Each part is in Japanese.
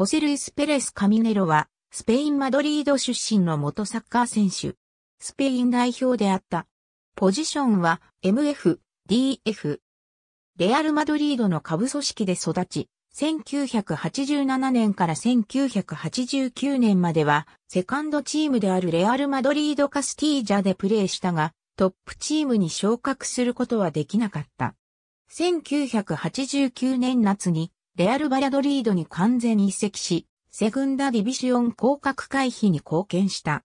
ホセルイス・ペレス・カミネロは、スペイン・マドリード出身の元サッカー選手。スペイン代表であった。ポジションは MF、DF。レアル・マドリードの下部組織で育ち、1987年から1989年までは、セカンドチームであるレアル・マドリード・カスティージャでプレーしたが、トップチームに昇格することはできなかった。1989年夏にレアル・バラドリードに完全移籍し、セグンダ・ディビシオン降格回避に貢献した。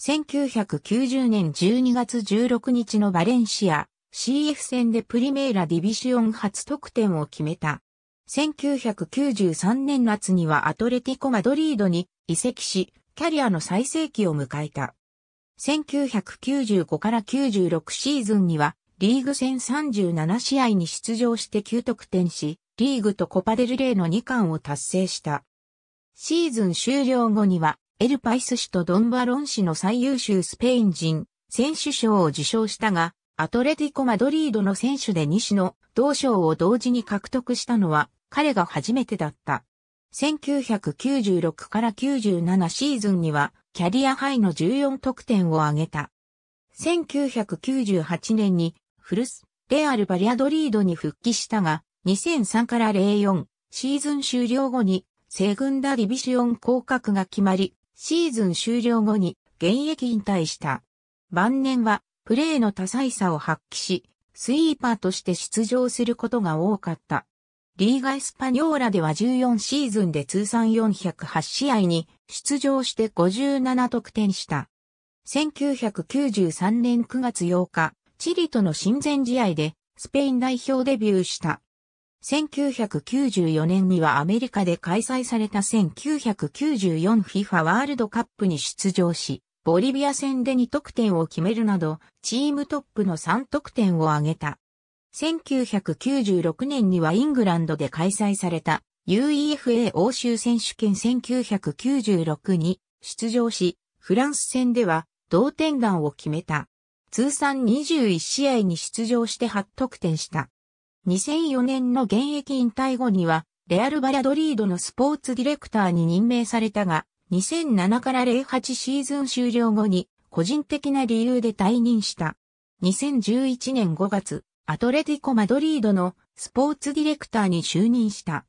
1990年12月16日のバレンシア CF 戦でプリメーラディビシオン初得点を決めた。1993年夏にはアトレティコ・マドリードに移籍し、キャリアの最盛期を迎えた。1995から96シーズンにはリーグ戦37試合に出場して9得点し、リーグとコパデルレーの2冠を達成した。シーズン終了後には、エルパイス氏とドンバロン氏の最優秀スペイン人、選手賞を受賞したが、アトレティコ・マドリードの選手で西の同賞を同時に獲得したのは彼が初めてだった。1996から97シーズンにはキャリアハイの14得点を挙げた。1998年にフルス、レアル・バリアドリードに復帰したが、2003から04シーズン終了後にセグンダディビシオン降格が決まり、シーズン終了後に現役引退した。晩年はプレーの多彩さを発揮し、スイーパーとして出場することが多かった。リーガ・エスパニョーラでは14シーズンで通算408試合に出場して57得点した。1993年9月8日、チリとの親善試合でスペイン代表デビューした。1994年にはアメリカで開催された 1994FIFA ワールドカップに出場し、ボリビア戦で2得点を決めるなど、チームトップの3得点を挙げた。1996年にはイングランドで開催された UEFA 欧州選手権1996に出場し、フランス戦では同点弾を決めた。通算21試合に出場して8得点した。2004年の現役引退後には、レアル・バラドリードのスポーツディレクターに任命されたが、2007から08シーズン終了後に、個人的な理由で退任した。2011年5月、アトレティコ・マドリードのスポーツディレクターに就任した。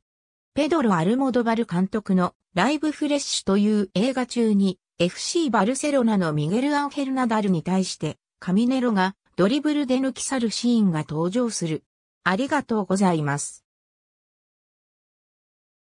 ペドロ・アルモドバル監督のライブフレッシュという映画中に FC バルセロナのミゲル・アンヘルナダルに対してカミネロがドリブルで抜き去るシーンが登場する。ありがとうございます。